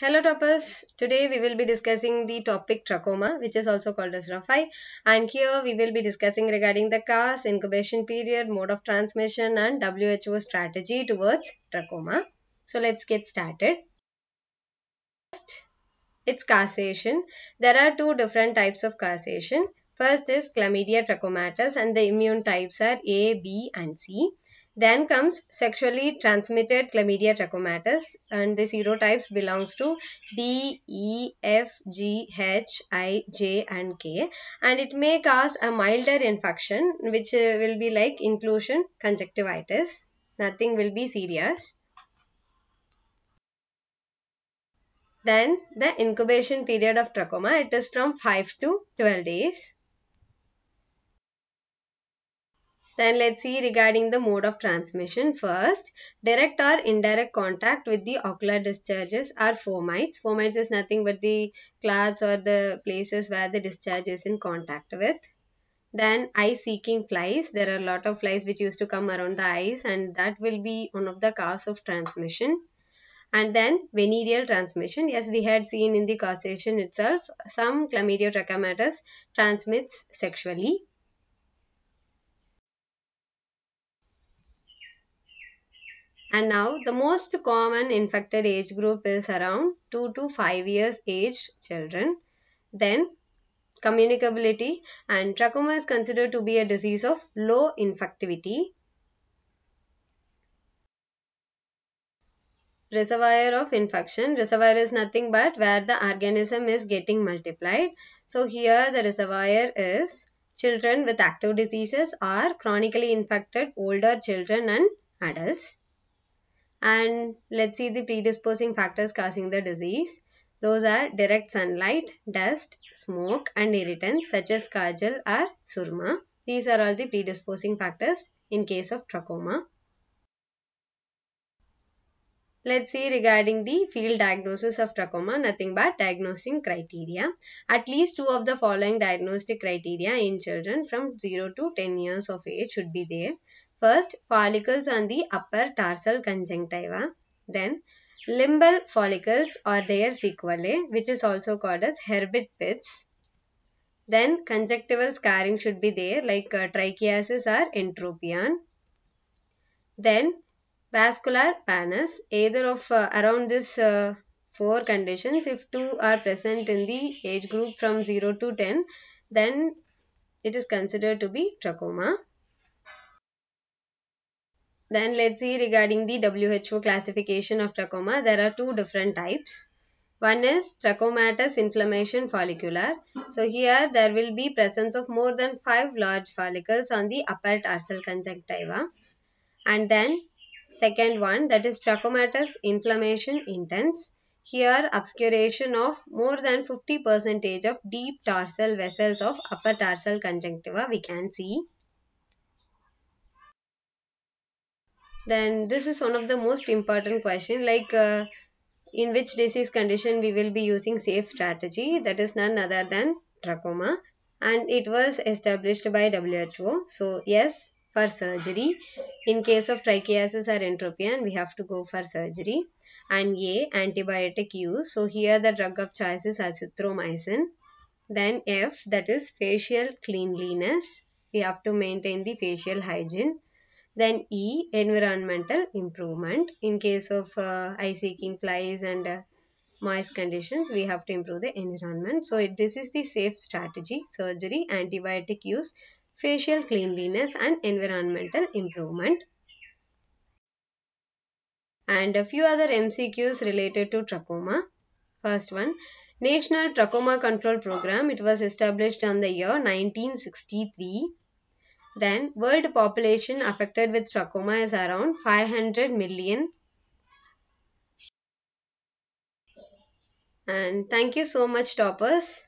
Hello toppers, today we will be discussing the topic trachoma which is also called as raphi and here we will be discussing regarding the cause, incubation period, mode of transmission and WHO strategy towards trachoma. So let's get started. First, it's causation. There are two different types of causation. First is chlamydia trachomatis and the immune types are A, B and C. Then comes sexually transmitted chlamydia trachomatis and the serotypes belongs to D, E, F, G, H, I, J and K and it may cause a milder infection which uh, will be like inclusion conjunctivitis. Nothing will be serious. Then the incubation period of trachoma it is from 5 to 12 days. Then let's see regarding the mode of transmission. First, direct or indirect contact with the ocular discharges are fomites. Fomites is nothing but the clads or the places where the discharge is in contact with. Then eye-seeking flies. There are a lot of flies which used to come around the eyes and that will be one of the cause of transmission and then venereal transmission yes we had seen in the causation itself some chlamydia trachomatis transmits sexually And now the most common infected age group is around 2 to 5 years aged children. Then communicability and trachoma is considered to be a disease of low infectivity. Reservoir of infection. Reservoir is nothing but where the organism is getting multiplied. So here the reservoir is children with active diseases are chronically infected older children and adults and let's see the predisposing factors causing the disease. Those are direct sunlight, dust, smoke and irritants such as kajal or surma. These are all the predisposing factors in case of trachoma. Let's see regarding the field diagnosis of trachoma, nothing but diagnosing criteria. At least two of the following diagnostic criteria in children from 0 to 10 years of age should be there. First, follicles on the upper tarsal conjunctiva. Then, limbal follicles or their sequelae, which is also called as herbit pits. Then, conjunctival scarring should be there like uh, tracheasis or entropion. Then, vascular panus, either of uh, around this uh, four conditions, if two are present in the age group from 0 to 10, then it is considered to be trachoma. Then let's see regarding the WHO classification of trachoma. There are two different types. One is trachomatous inflammation follicular. So here there will be presence of more than 5 large follicles on the upper tarsal conjunctiva. And then second one that is trachomatous inflammation intense. Here obscuration of more than 50 percentage of deep tarsal vessels of upper tarsal conjunctiva we can see. then this is one of the most important question like uh, in which disease condition we will be using safe strategy that is none other than trachoma and it was established by WHO so yes for surgery in case of trichiasis or entropion we have to go for surgery and A antibiotic use so here the drug of choice is azithromycin then F that is facial cleanliness we have to maintain the facial hygiene then E, environmental improvement. In case of uh, seeking flies and uh, moist conditions, we have to improve the environment. So it, this is the safe strategy, surgery, antibiotic use, facial cleanliness and environmental improvement. And a few other MCQs related to trachoma. First one, National Trachoma Control Program. It was established on the year 1963. Then world population affected with trachoma is around 500 million. And thank you so much toppers.